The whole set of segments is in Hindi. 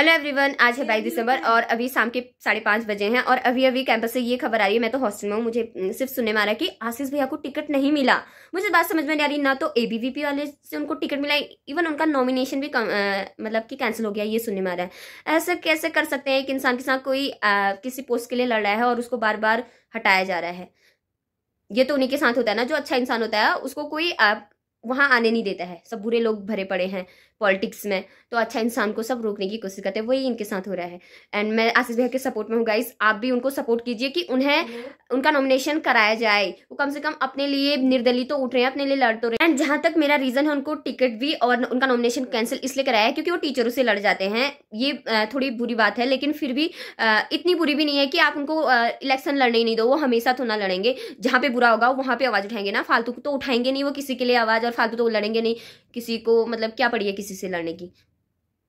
हेलो एवरीवन आज है बाईस दिसंबर और अभी शाम के साढ़े पाँच बजे हैं और अभी अभी कैंपस से ये खबर आ रही है मैं तो हॉस्टल में हूँ मुझे सिर्फ सुनने में आ रहा है कि आशीष भैया को टिकट नहीं मिला मुझे बात समझ में नहीं आ रही ना तो एबीवीपी वाले से उनको टिकट मिला इवन उनका नॉमिनेशन भी कम, आ, मतलब कि कैंसिल हो गया ये सुनने में आ रहा है ऐसे कैसे कर सकते हैं एक इंसान के साथ कोई आ, किसी पोस्ट के लिए लड़ रहा है और उसको बार बार हटाया जा रहा है ये तो उन्हीं के साथ होता है ना जो अच्छा इंसान होता है उसको कोई वहाँ आने नहीं देता है सब बुरे लोग भरे पड़े हैं पॉलिटिक्स में तो अच्छा इंसान को सब रोकने की कोशिश करते हैं वही इनके साथ हो रहा है एंड मैं आशीष भैया के सपोर्ट में हूँ गाइस आप भी उनको सपोर्ट कीजिए कि उन्हें हम्म। उनका नॉमिनेशन कराया जाए वो कम से कम अपने लिए निर्दलीय तो उठ रहे हैं अपने लिए लड़ तो रहे एंड जहाँ तक मेरा रीज़न है उनको टिकट भी और उनका नॉमिनेशन कैंसिल इसलिए कराया है क्योंकि वो टीचरों से लड़ जाते हैं ये थोड़ी बुरी बात है लेकिन फिर भी इतनी बुरी भी नहीं है कि आप उनको इलेक्शन लड़ने ही नहीं दो वो हमेशा तो ना लड़ेंगे जहाँ पे बुरा होगा वहाँ पे आवाज़ उठाएंगे ना फालतू तो उठाएंगे नहीं वो किसी के लिए आवाज़ अगर फालतू तो लड़ेंगे नहीं किसी को मतलब क्या पड़ी है किसी से लड़ने की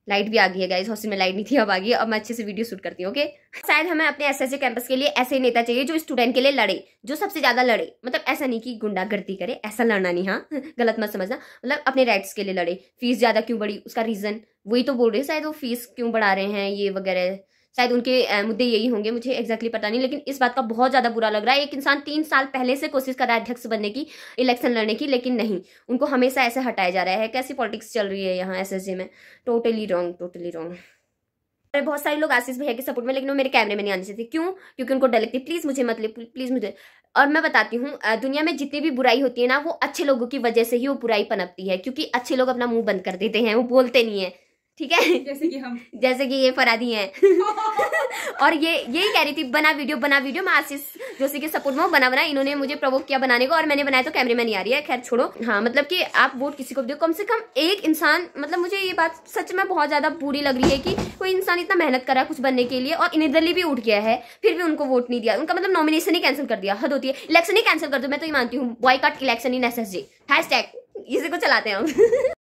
लाइट भी आ गई है गाइस हॉस्टल में लाइट नहीं थी अब आ गई अब मैं अच्छे से वीडियो शूट करती हूँ ओके शायद हमें अपने एस एस कैंपस के लिए ऐसे ही नेता चाहिए जो स्टूडेंट के लिए लड़े जो सबसे ज्यादा लड़े मतलब ऐसा नहीं कि गुंडागर्दी करे ऐसा लड़ना नहीं हाँ गलत मत समझना मतलब अपने राइट्स के लिए लड़े फीस ज्यादा क्यों बढ़ी उसका रीजन वही तो बोल रहे हैं शायद वो फीस क्यों बढ़ा रहे हैं ये वगैरह शायद उनके मुद्दे यही होंगे मुझे एग्जैक्टली पता नहीं लेकिन इस बात का बहुत ज़्यादा बुरा लग रहा है एक इंसान तीन साल पहले से कोशिश कर रहा है अध्यक्ष बनने की इलेक्शन लड़ने की लेकिन नहीं उनको हमेशा ऐसे हटाया जा रहा है कैसी पॉलिटिक्स चल रही है यहाँ एस में टोटली रॉन्ग टोटली रॉन्ग अरे बहुत सारे लोग आशीष भैया के सपोर्ट में लेकिन वो मेरे कैमरे में नहीं आने चाहिए क्यों क्योंकि उनको डर लगती है प्लीज़ मुझे मतलब प्लीज़ मुझे और मैं बताती हूँ दुनिया में जितनी भी बुराई होती है ना वो अच्छे लोगों की वजह से ही वो बुराई पनपती है क्योंकि अच्छे लोग अपना मुंह बंद कर देते हैं वो बोलते नहीं है ठीक है जैसे कि हम जैसे कि ये फरादी हैं और ये यही कह रही थी बना वीडियो बना वीडियो मैं आशीष जोशी के सपोर्ट में बना बना इन्होंने मुझे प्रवोक किया बनाने को और मैंने बनाया तो कैमरे में नहीं आ रही है खैर छोड़ो हाँ मतलब कि आप वोट किसी को भी दो कम से कम एक इंसान मतलब मुझे ये बात सच में बहुत ज्यादा बुरी लग रही है कि कोई इंसान इतना मेहनत करा कुछ बनने के लिए और इनिदली भी उठ गया है फिर भी उनको वोट नहीं दिया उनका मतलब नॉमिनेशन ही कैंसिल कर दिया हद होती है इलेक्शन ही कैंसिल कर दो मैं तो ये मानती हूँ boycott election in S S G hashtag इसे को चलाते हैं हम